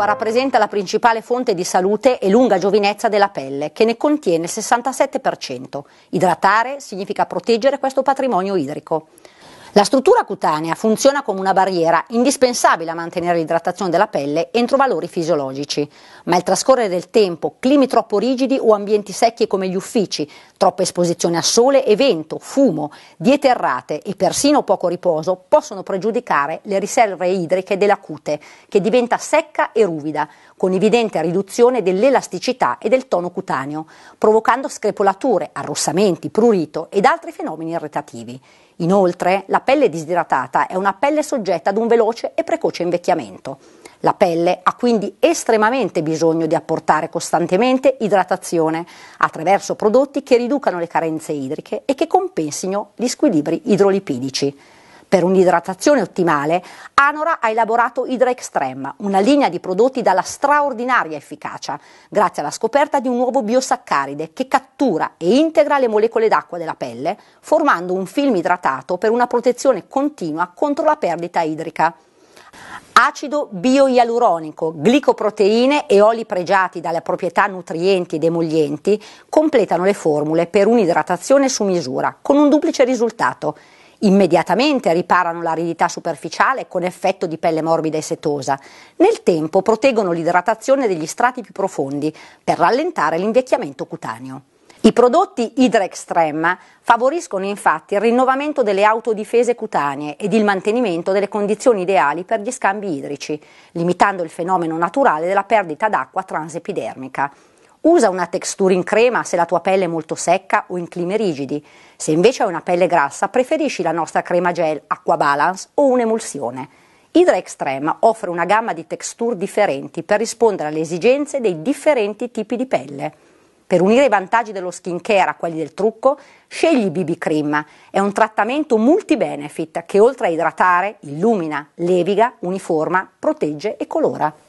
L'acqua rappresenta la principale fonte di salute e lunga giovinezza della pelle, che ne contiene il 67%. Idratare significa proteggere questo patrimonio idrico. La struttura cutanea funziona come una barriera indispensabile a mantenere l'idratazione della pelle entro valori fisiologici, ma il trascorrere del tempo, climi troppo rigidi o ambienti secchi come gli uffici, troppa esposizione a sole e vento, fumo, diete errate e persino poco riposo possono pregiudicare le riserve idriche della cute, che diventa secca e ruvida, con evidente riduzione dell'elasticità e del tono cutaneo, provocando screpolature, arrossamenti, prurito ed altri fenomeni irritativi. Inoltre, la la pelle disidratata è una pelle soggetta ad un veloce e precoce invecchiamento. La pelle ha quindi estremamente bisogno di apportare costantemente idratazione attraverso prodotti che riducano le carenze idriche e che compensino gli squilibri idrolipidici. Per un'idratazione ottimale, Anora ha elaborato Hydra Extreme, una linea di prodotti dalla straordinaria efficacia, grazie alla scoperta di un nuovo biosaccaride che cattura e integra le molecole d'acqua della pelle, formando un film idratato per una protezione continua contro la perdita idrica. Acido bioialuronico, glicoproteine e oli pregiati dalle proprietà nutrienti ed emollienti completano le formule per un'idratazione su misura, con un duplice risultato Immediatamente riparano l'aridità superficiale con effetto di pelle morbida e setosa. Nel tempo proteggono l'idratazione degli strati più profondi per rallentare l'invecchiamento cutaneo. I prodotti Hydra Extrema favoriscono infatti il rinnovamento delle autodifese cutanee ed il mantenimento delle condizioni ideali per gli scambi idrici, limitando il fenomeno naturale della perdita d'acqua transepidermica. Usa una texture in crema se la tua pelle è molto secca o in climi rigidi. Se invece hai una pelle grassa, preferisci la nostra crema gel Aqua Balance o un'emulsione. Hydra Extreme offre una gamma di texture differenti per rispondere alle esigenze dei differenti tipi di pelle. Per unire i vantaggi dello skincare a quelli del trucco, scegli BB Cream. È un trattamento multi-benefit che oltre a idratare, illumina, leviga, uniforma, protegge e colora.